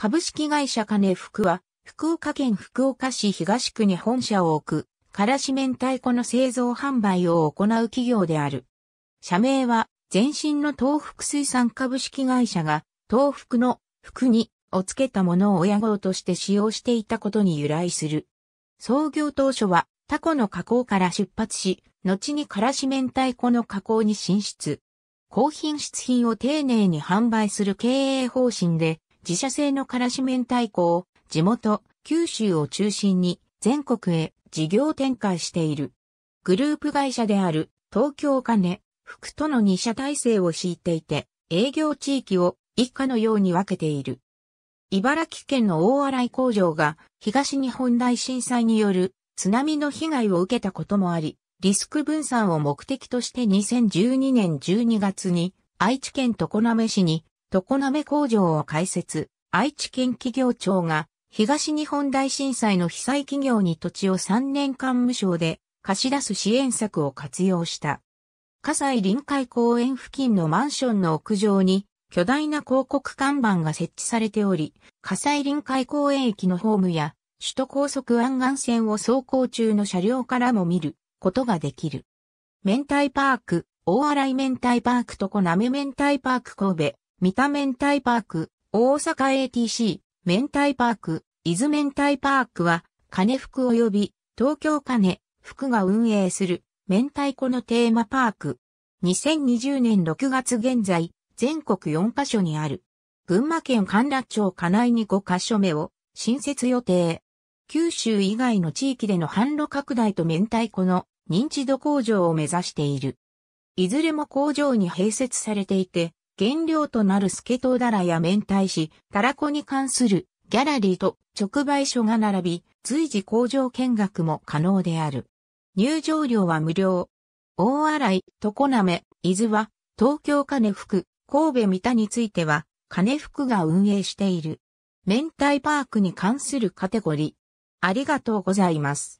株式会社金福は、福岡県福岡市東区に本社を置く、からし明太子の製造販売を行う企業である。社名は、前身の東福水産株式会社が、東福の福にをつけたものを親号として使用していたことに由来する。創業当初は、タコの加工から出発し、後にからし明太子の加工に進出。高品質品を丁寧に販売する経営方針で、自社製のからし明太子を地元、九州を中心に全国へ事業展開している。グループ会社である東京金、福との二社体制を敷いていて、営業地域を一家のように分けている。茨城県の大洗工場が東日本大震災による津波の被害を受けたこともあり、リスク分散を目的として2012年12月に愛知県常滑市に常滑工場を開設、愛知県企業庁が東日本大震災の被災企業に土地を3年間無償で貸し出す支援策を活用した。葛西臨海公園付近のマンションの屋上に巨大な広告看板が設置されており、葛西臨海公園駅のホームや首都高速湾岸線を走行中の車両からも見ることができる。明太パーク、大洗明太パーク常滑明太パーク神戸、三田明太パーク、大阪 ATC、明太パーク、伊豆明太パークは、金福及び東京金福が運営する明太子のテーマパーク。2020年6月現在、全国4カ所にある。群馬県神楽町金井に5カ所目を新設予定。九州以外の地域での販路拡大と明太子の認知度向上を目指している。いずれも工場に併設されていて、原料となるスケトウダラや明太子、タラコに関するギャラリーと直売所が並び、随時工場見学も可能である。入場料は無料。大洗、常滑、伊豆は、東京金福、神戸三田については、金福が運営している。明太パークに関するカテゴリー。ありがとうございます。